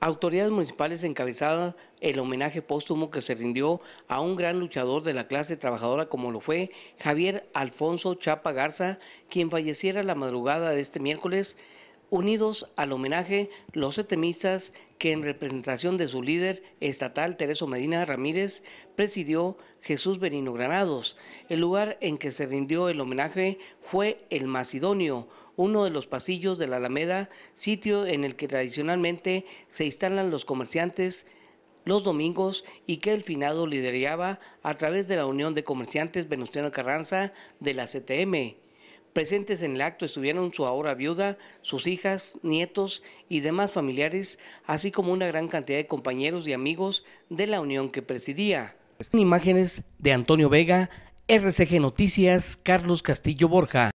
Autoridades municipales encabezadas el homenaje póstumo que se rindió a un gran luchador de la clase trabajadora como lo fue Javier Alfonso Chapa Garza, quien falleciera la madrugada de este miércoles Unidos al homenaje, los setemistas que en representación de su líder estatal Tereso Medina Ramírez presidió Jesús Benino Granados. El lugar en que se rindió el homenaje fue el Macedonio, uno de los pasillos de la Alameda, sitio en el que tradicionalmente se instalan los comerciantes los domingos y que el finado lideraba a través de la Unión de Comerciantes Venustiano Carranza de la CTM. Presentes en el acto estuvieron su ahora viuda, sus hijas, nietos y demás familiares, así como una gran cantidad de compañeros y amigos de la unión que presidía. Imágenes de Antonio Vega, RCG Noticias, Carlos Castillo Borja.